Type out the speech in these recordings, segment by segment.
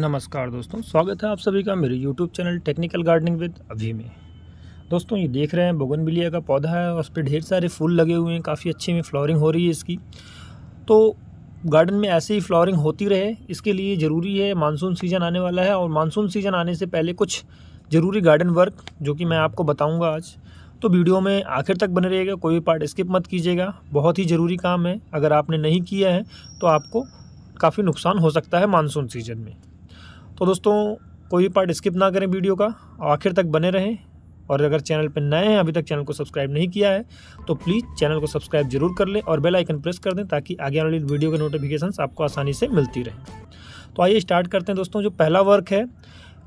नमस्कार दोस्तों स्वागत है आप सभी का मेरे YouTube channel technical gardening with अभी में दोस्तों ये देख रहे हैं बोगनविलिया का पौधा है और उस पर ढेर सारे फूल लगे हुए हैं काफ़ी अच्छे में फ्लावरिंग हो रही है इसकी तो गार्डन में ऐसे ही फ्लावरिंग होती रहे इसके लिए ज़रूरी है मानसून सीज़न आने वाला है और मानसून सीज़न आने से पहले कुछ ज़रूरी गार्डन वर्क जो कि मैं आपको बताऊँगा आज तो वीडियो में आखिर तक बने रहिएगा कोई भी पार्ट स्किप मत कीजिएगा बहुत ही ज़रूरी काम है अगर आपने नहीं किया है तो आपको काफ़ी नुकसान हो सकता है मानसून सीजन में तो दोस्तों कोई पार्ट स्किप ना करें वीडियो का आखिर तक बने रहें और अगर चैनल पर नए हैं अभी तक चैनल को सब्सक्राइब नहीं किया है तो प्लीज़ चैनल को सब्सक्राइब जरूर कर लें और बेल आइकन प्रेस कर दें ताकि आगे वाली वीडियो के नोटिफिकेशन आपको आसानी से मिलती रहे तो आइए स्टार्ट करते हैं दोस्तों जो पहला वर्क है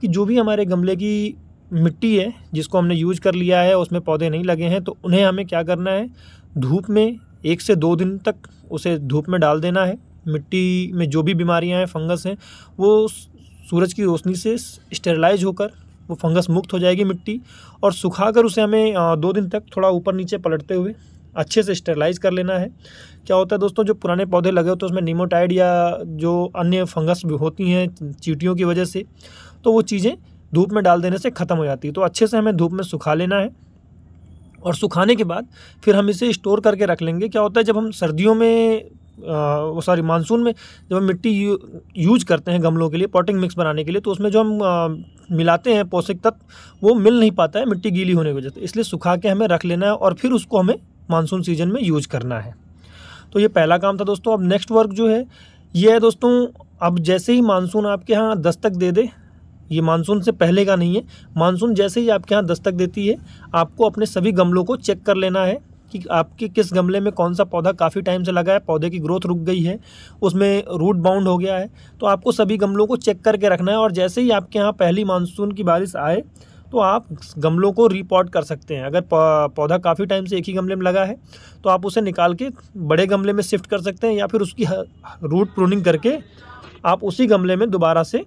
कि जो भी हमारे गमले की मिट्टी है जिसको हमने यूज कर लिया है उसमें पौधे नहीं लगे हैं तो उन्हें हमें क्या करना है धूप में एक से दो दिन तक उसे धूप में डाल देना है मिट्टी में जो भी बीमारियां हैं फंगस हैं वो सूरज की रोशनी से स्टेरलाइज होकर वो फंगस मुक्त हो जाएगी मिट्टी और सुखा कर उसे हमें दो दिन तक थोड़ा ऊपर नीचे पलटते हुए अच्छे से स्टेरलाइज कर लेना है क्या होता है दोस्तों जो पुराने पौधे लगे होते हैं उसमें नीमोटाइड या जो अन्य फंगस भी होती हैं चीटियों की वजह से तो वो चीज़ें धूप में डाल देने से ख़त्म हो जाती है तो अच्छे से हमें धूप में सुखा लेना है और सुखाने के बाद फिर हम इसे स्टोर करके रख लेंगे क्या होता है जब हम सर्दियों में वो सॉरी मानसून में जब हम मिट्टी यू, यूज करते हैं गमलों के लिए पॉटिंग मिक्स बनाने के लिए तो उसमें जो हम आ, मिलाते हैं पोषक तत्व वो मिल नहीं पाता है मिट्टी गीली होने की वजह से इसलिए सुखा के हमें रख लेना है और फिर उसको हमें मानसून सीजन में यूज करना है तो ये पहला काम था दोस्तों अब नेक्स्ट वर्क जो है ये है दोस्तों अब जैसे ही मानसून आपके यहाँ दस्तक दे दे ये मानसून से पहले का नहीं है मानसून जैसे ही आपके यहाँ दस्तक देती है आपको अपने सभी गमलों को चेक कर लेना है कि आपके किस गमले में कौन सा पौधा काफ़ी टाइम से लगा है पौधे की ग्रोथ रुक गई है उसमें रूट बाउंड हो गया है तो आपको सभी गमलों को चेक करके रखना है और जैसे ही आपके यहाँ पहली मानसून की बारिश आए तो आप गमलों को रिपोर्ट कर सकते हैं अगर पौधा काफ़ी टाइम से एक ही गमले में लगा है तो आप उसे निकाल के बड़े गमले में शिफ्ट कर सकते हैं या फिर उसकी रूट प्रूनिंग करके आप उसी गमले में दोबारा से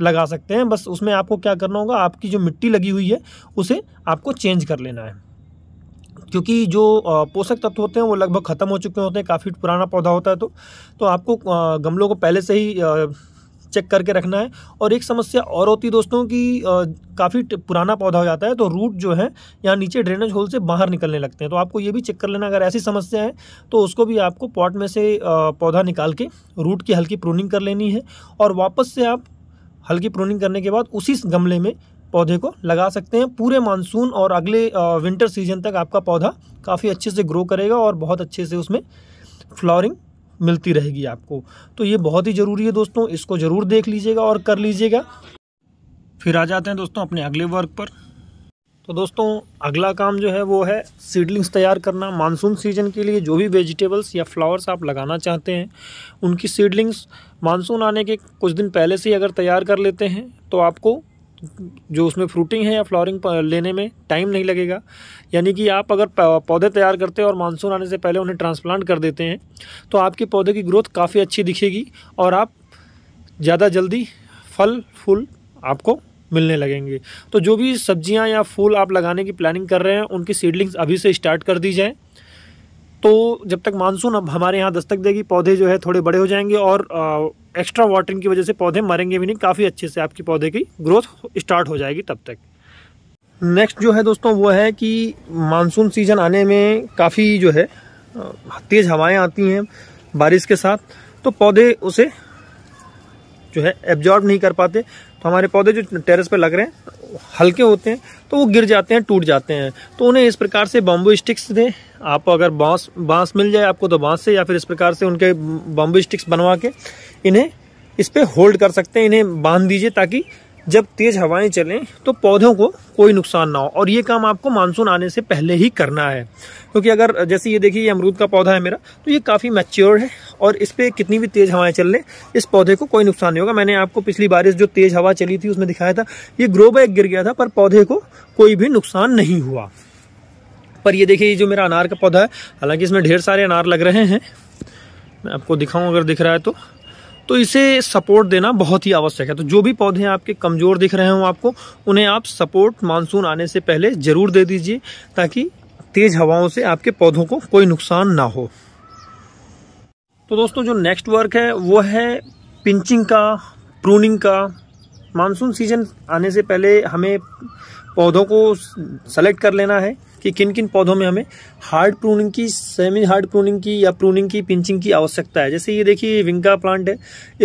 लगा सकते हैं बस उसमें आपको क्या करना होगा आपकी जो मिट्टी लगी हुई है उसे आपको चेंज कर लेना है क्योंकि जो पोषक तत्व होते हैं वो लगभग ख़त्म हो चुके होते हैं काफ़ी पुराना पौधा होता है तो तो आपको गमलों को पहले से ही चेक करके रखना है और एक समस्या और होती है दोस्तों कि काफ़ी पुराना पौधा हो जाता है तो रूट जो है यहाँ नीचे ड्रेनेज होल से बाहर निकलने लगते हैं तो आपको ये भी चेक कर लेना अगर ऐसी समस्या है तो उसको भी आपको पॉट में से पौधा निकाल के रूट की हल्की प्रूनिंग कर लेनी है और वापस से आप हल्की प्रूनिंग करने के बाद उसी गमले में पौधे को लगा सकते हैं पूरे मानसून और अगले विंटर सीजन तक आपका पौधा काफ़ी अच्छे से ग्रो करेगा और बहुत अच्छे से उसमें फ्लॉरिंग मिलती रहेगी आपको तो ये बहुत ही ज़रूरी है दोस्तों इसको ज़रूर देख लीजिएगा और कर लीजिएगा फिर आ जाते हैं दोस्तों अपने अगले वर्क पर तो दोस्तों अगला काम जो है वो है सीडलिंग्स तैयार करना मानसून सीजन के लिए जो भी वेजिटेबल्स या फ्लावर्स आप लगाना चाहते हैं उनकी सीडलिंग्स मानसून आने के कुछ दिन पहले से ही अगर तैयार कर लेते हैं तो आपको जो उसमें फ्रूटिंग है या फ्लॉरिंग लेने में टाइम नहीं लगेगा यानी कि आप अगर पौधे तैयार करते हैं और मानसून आने से पहले उन्हें ट्रांसप्लांट कर देते हैं तो आपके पौधे की ग्रोथ काफ़ी अच्छी दिखेगी और आप ज़्यादा जल्दी फल फूल आपको मिलने लगेंगे तो जो भी सब्जियां या फूल आप लगाने की प्लानिंग कर रहे हैं उनकी सीडलिंग्स अभी से स्टार्ट कर दी जाएँ तो जब तक मानसून अब हमारे यहाँ दस्तक देगी पौधे जो है थोड़े बड़े हो जाएंगे और आ, एक्स्ट्रा वाटरिंग की वजह से पौधे मरेंगे भी नहीं काफ़ी अच्छे से आपकी पौधे की ग्रोथ स्टार्ट हो जाएगी तब तक नेक्स्ट जो है दोस्तों वो है कि मानसून सीजन आने में काफ़ी जो है तेज़ हवाएं आती हैं बारिश के साथ तो पौधे उसे जो है एब्जॉर्ब नहीं कर पाते तो हमारे पौधे जो टेरेस पे लग रहे हैं हल्के होते हैं तो वो गिर जाते हैं टूट जाते हैं तो उन्हें इस प्रकार से बम्बू स्टिक्स दें आपको अगर बांस बांस मिल जाए आपको तो बांस से या फिर इस प्रकार से उनके बम्बू स्टिक्स बनवा के इन्हें इस पर होल्ड कर सकते हैं इन्हें बांध दीजिए ताकि जब तेज हवाएं चलें तो पौधों को कोई नुकसान ना हो और ये काम आपको मानसून आने से पहले ही करना है क्योंकि अगर जैसे ये देखिए ये अमरूद का पौधा है मेरा तो ये काफ़ी मैच्योर है और इस पर कितनी भी तेज़ हवाएं चल लें इस पौधे को कोई नुकसान नहीं होगा मैंने आपको पिछली बारिश जो तेज़ हवा चली थी उसमें दिखाया था ये ग्रो बैग गिर गया था पर पौधे को कोई भी नुकसान नहीं हुआ पर ये देखिए ये जो मेरा अनार का पौधा है हालांकि इसमें ढेर सारे अनार लग रहे हैं मैं आपको दिखाऊँ अगर दिख रहा है तो तो इसे सपोर्ट देना बहुत ही आवश्यक है तो जो भी पौधे आपके कमज़ोर दिख रहे हों आपको उन्हें आप सपोर्ट मानसून आने से पहले ज़रूर दे दीजिए ताकि तेज़ हवाओं से आपके पौधों को कोई नुकसान ना हो तो दोस्तों जो नेक्स्ट वर्क है वो है पिंचिंग का प्रूनिंग का मानसून सीजन आने से पहले हमें पौधों को सेलेक्ट कर लेना है कि किन किन पौधों में हमें हार्ड प्रूनिंग की सेमी हार्ड प्रूनिंग की या प्रूनिंग की पिंचिंग की आवश्यकता है जैसे ये देखिए विंका प्लांट है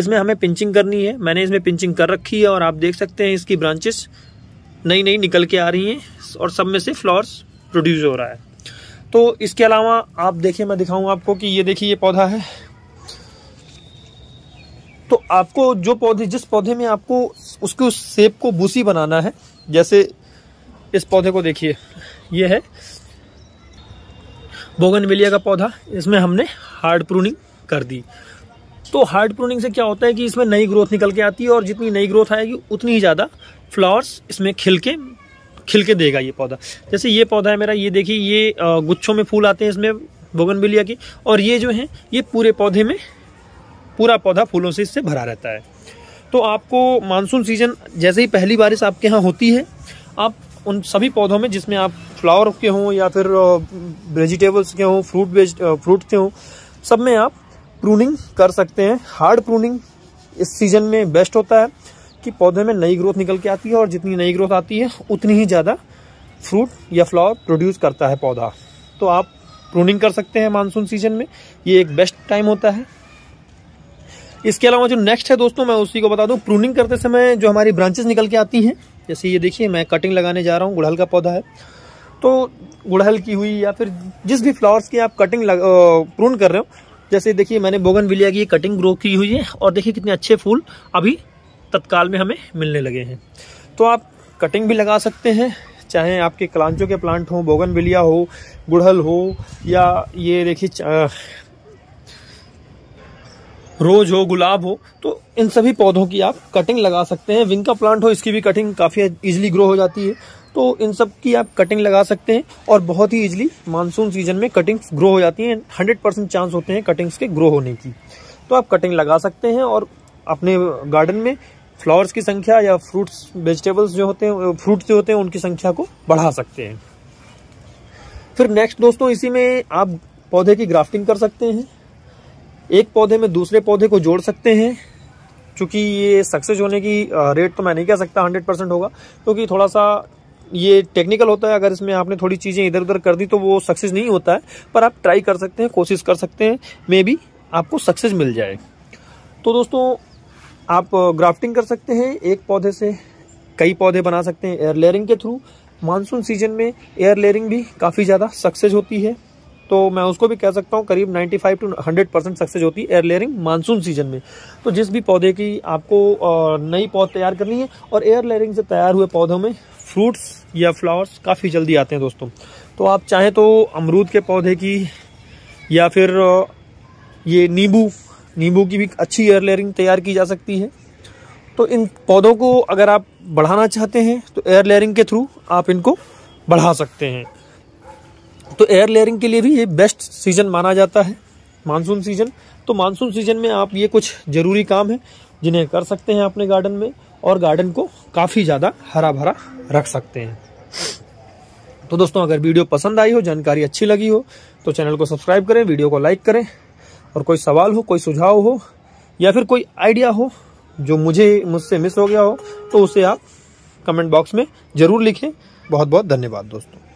इसमें हमें पिंचिंग करनी है मैंने इसमें पिंचिंग कर रखी है और आप देख सकते हैं इसकी ब्रांचेस नई नई निकल के आ रही हैं और सब में से फ्लावर्स प्रोड्यूस हो रहा है तो इसके अलावा आप देखिए मैं दिखाऊँ आपको कि ये देखिए ये पौधा है तो आपको जो पौधे जिस पौधे में आपको उसके उस सेप को बूसी बनाना है जैसे इस पौधे को देखिए ये है बिलिया का पौधा इसमें हमने हार्ड प्रूनिंग कर दी तो हार्ड प्रूनिंग से क्या होता है कि इसमें नई ग्रोथ निकल के आती है और जितनी नई ग्रोथ आएगी उतनी ही ज़्यादा फ्लावर्स इसमें खिल के खिल के देगा ये पौधा जैसे ये पौधा है मेरा ये देखिए ये गुच्छों में फूल आते हैं इसमें बोगन के और ये जो है ये पूरे पौधे में पूरा पौधा फूलों से इससे भरा रहता है तो आपको मानसून सीजन जैसे ही पहली बारिश आपके यहाँ होती है आप उन सभी पौधों में जिसमें आप फ्लावर के हों या फिर वेजिटेबल्स के हों फ्रूट वेज फ्रूट के हों सब में आप प्रूनिंग कर सकते हैं हार्ड प्रूनिंग इस सीजन में बेस्ट होता है कि पौधे में नई ग्रोथ निकल के आती है और जितनी नई ग्रोथ आती है उतनी ही ज़्यादा फ्रूट या फ्लावर प्रोड्यूस करता है पौधा तो आप प्रूनिंग कर सकते हैं मानसून सीजन में ये एक बेस्ट टाइम होता है इसके अलावा जो नेक्स्ट है दोस्तों मैं उसी को बता दूं प्रूनिंग करते समय जो हमारी ब्रांचेस निकल के आती हैं जैसे ये देखिए मैं कटिंग लगाने जा रहा हूँ गुड़हल का पौधा है तो गुड़हल की हुई या फिर जिस भी फ्लावर्स की आप कटिंग प्रून कर रहे हो जैसे देखिए मैंने बोगन विलिया की कटिंग ग्रो की हुई है और देखिए कितने अच्छे फूल अभी तत्काल में हमें मिलने लगे हैं तो आप कटिंग भी लगा सकते हैं चाहे आपके कलांचों के प्लांट हों बोगन विलिया हो गुड़हल हो या ये देखिए रोज हो गुलाब हो तो इन सभी पौधों की आप कटिंग लगा सकते हैं विंका प्लांट हो इसकी भी कटिंग काफ़ी ईजिली ग्रो हो जाती है तो इन सब की आप कटिंग लगा सकते हैं और बहुत ही ईजिली मानसून सीजन में कटिंग्स ग्रो हो जाती हैं हंड्रेड परसेंट चांस होते हैं कटिंग्स के ग्रो होने की तो आप कटिंग लगा सकते हैं और अपने गार्डन में फ्लावर्स की संख्या या फ्रूट्स वेजिटेबल्स जो होते हैं फ्रूट्स जो होते हैं उनकी संख्या को बढ़ा सकते हैं फिर नेक्स्ट दोस्तों इसी में आप पौधे की ग्राफ्टिंग कर सकते हैं एक पौधे में दूसरे पौधे को जोड़ सकते हैं चूँकि ये सक्सेस होने की रेट तो मैं नहीं कह सकता हंड्रेड परसेंट होगा क्योंकि तो थोड़ा सा ये टेक्निकल होता है अगर इसमें आपने थोड़ी चीज़ें इधर उधर कर दी तो वो सक्सेस नहीं होता है पर आप ट्राई कर सकते हैं कोशिश कर सकते हैं मे बी आपको सक्सेस मिल जाए तो दोस्तों आप ग्राफ्टिंग कर सकते हैं एक पौधे से कई पौधे बना सकते हैं एयर लेयरिंग के थ्रू मानसून सीजन में एयर लेयरिंग भी काफ़ी ज़्यादा सक्सेस होती है तो मैं उसको भी कह सकता हूँ करीब 95 टू हंड्रेड परसेंट सक्सेस होती है एयर लेयरिंग मानसून सीजन में तो जिस भी पौधे की आपको नई पौध तैयार करनी है और एयर लेयरिंग से तैयार हुए पौधों में फ्रूट्स या फ्लावर्स काफ़ी जल्दी आते हैं दोस्तों तो आप चाहें तो अमरूद के पौधे की या फिर ये नींबू नींबू की भी अच्छी एयर लेयरिंग तैयार की जा सकती है तो इन पौधों को अगर आप बढ़ाना चाहते हैं तो एयर लेयरिंग के थ्रू आप इनको बढ़ा सकते हैं तो एयर लेयरिंग के लिए भी ये बेस्ट सीजन माना जाता है मानसून सीजन तो मानसून सीजन में आप ये कुछ ज़रूरी काम है जिन्हें कर सकते हैं अपने गार्डन में और गार्डन को काफ़ी ज़्यादा हरा भरा रख सकते हैं तो दोस्तों अगर वीडियो पसंद आई हो जानकारी अच्छी लगी हो तो चैनल को सब्सक्राइब करें वीडियो को लाइक करें और कोई सवाल हो कोई सुझाव हो या फिर कोई आइडिया हो जो मुझे मुझसे मिस हो गया हो तो उसे आप कमेंट बॉक्स में ज़रूर लिखें बहुत बहुत धन्यवाद दोस्तों